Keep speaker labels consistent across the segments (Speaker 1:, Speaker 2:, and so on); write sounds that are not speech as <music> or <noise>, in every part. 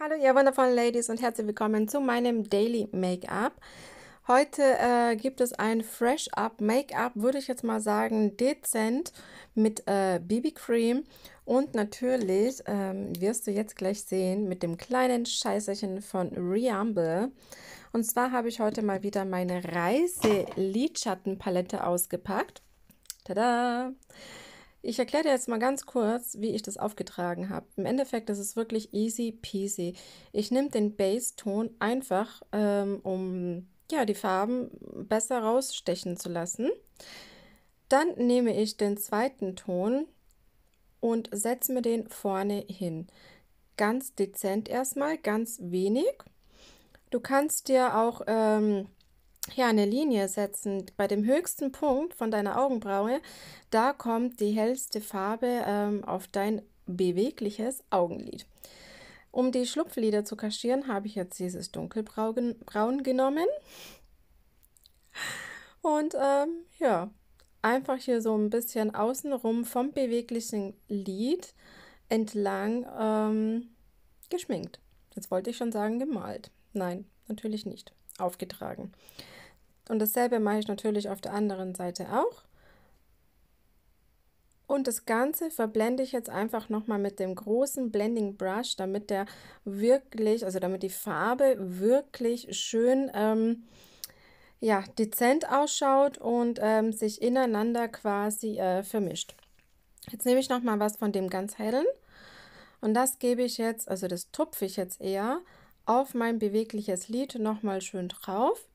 Speaker 1: Hallo ihr wundervollen Ladies und herzlich willkommen zu meinem Daily Make-up. Heute äh, gibt es ein Fresh Up Make-up, würde ich jetzt mal sagen, dezent mit äh, BB Cream und natürlich ähm, wirst du jetzt gleich sehen mit dem kleinen Scheißerchen von Reamble. Und zwar habe ich heute mal wieder meine Reise Lidschattenpalette ausgepackt. Tada! Ich erkläre dir jetzt mal ganz kurz, wie ich das aufgetragen habe. Im Endeffekt ist es wirklich easy peasy. Ich nehme den Base-Ton einfach, ähm, um ja, die Farben besser rausstechen zu lassen. Dann nehme ich den zweiten Ton und setze mir den vorne hin. Ganz dezent erstmal, ganz wenig. Du kannst dir auch ähm, ja, eine Linie setzen. Bei dem höchsten Punkt von deiner Augenbraue, da kommt die hellste Farbe ähm, auf dein bewegliches Augenlid. Um die Schlupflider zu kaschieren, habe ich jetzt dieses dunkelbraun genommen. Und ähm, ja, einfach hier so ein bisschen außenrum vom beweglichen Lid entlang ähm, geschminkt. Jetzt wollte ich schon sagen gemalt. Nein, natürlich nicht. Aufgetragen. Und dasselbe mache ich natürlich auf der anderen Seite auch. Und das Ganze verblende ich jetzt einfach nochmal mit dem großen Blending Brush, damit der wirklich, also damit die Farbe wirklich schön ähm, ja, dezent ausschaut und ähm, sich ineinander quasi äh, vermischt. Jetzt nehme ich nochmal was von dem ganz hellen und das gebe ich jetzt, also das tupfe ich jetzt eher auf mein bewegliches Lid nochmal schön drauf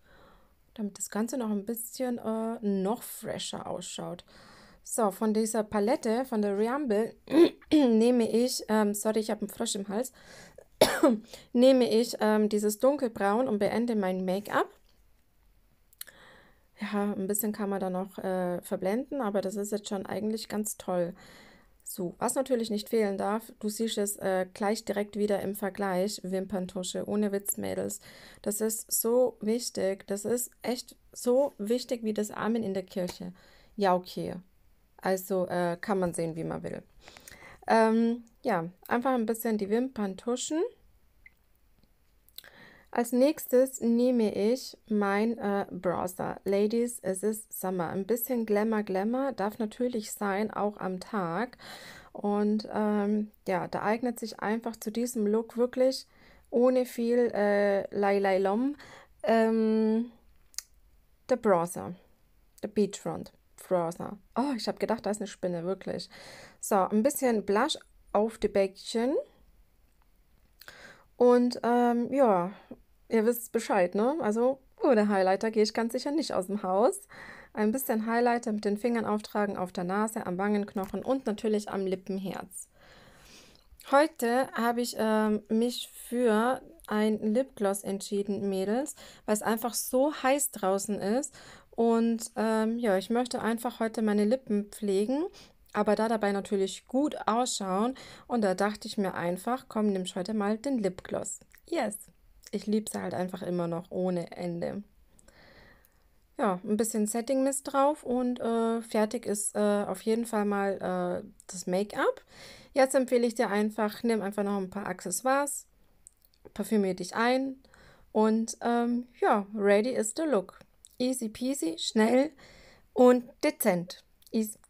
Speaker 1: damit das Ganze noch ein bisschen äh, noch fresher ausschaut. So, von dieser Palette, von der Reamble, <clears throat> nehme ich, ähm, sorry, ich habe einen Frosch im Hals, <clears throat> nehme ich ähm, dieses dunkelbraun und beende mein Make-up. Ja, ein bisschen kann man da noch äh, verblenden, aber das ist jetzt schon eigentlich ganz toll. So, was natürlich nicht fehlen darf, du siehst es äh, gleich direkt wieder im Vergleich, Wimperntusche, ohne Witz, Mädels. Das ist so wichtig, das ist echt so wichtig wie das Amen in der Kirche. Ja, okay. Also äh, kann man sehen, wie man will. Ähm, ja, einfach ein bisschen die Wimpern tuschen. Als nächstes nehme ich mein äh, Browser. Ladies, es ist Summer. Ein bisschen Glamour, Glamour darf natürlich sein, auch am Tag. Und ähm, ja, da eignet sich einfach zu diesem Look wirklich ohne viel äh, Lai Lai Lom ähm, der Browser, der Beachfront Browser. Oh, ich habe gedacht, da ist eine Spinne, wirklich. So, ein bisschen Blush auf die Bäckchen. Und ähm, ja, ihr wisst Bescheid, ne? Also ohne Highlighter gehe ich ganz sicher nicht aus dem Haus. Ein bisschen Highlighter mit den Fingern auftragen auf der Nase, am Wangenknochen und natürlich am Lippenherz. Heute habe ich ähm, mich für ein Lipgloss entschieden, Mädels, weil es einfach so heiß draußen ist. Und ähm, ja, ich möchte einfach heute meine Lippen pflegen, aber da dabei natürlich gut ausschauen. Und da dachte ich mir einfach, komm, nimm heute mal den Lipgloss. Yes! ich liebe sie halt einfach immer noch ohne Ende. Ja, ein bisschen Setting Mist drauf und äh, fertig ist äh, auf jeden Fall mal äh, das Make-up. Jetzt empfehle ich dir einfach, nimm einfach noch ein paar Accessoires, parfümier dich ein und ähm, ja, ready is the look. Easy peasy, schnell und dezent. Easy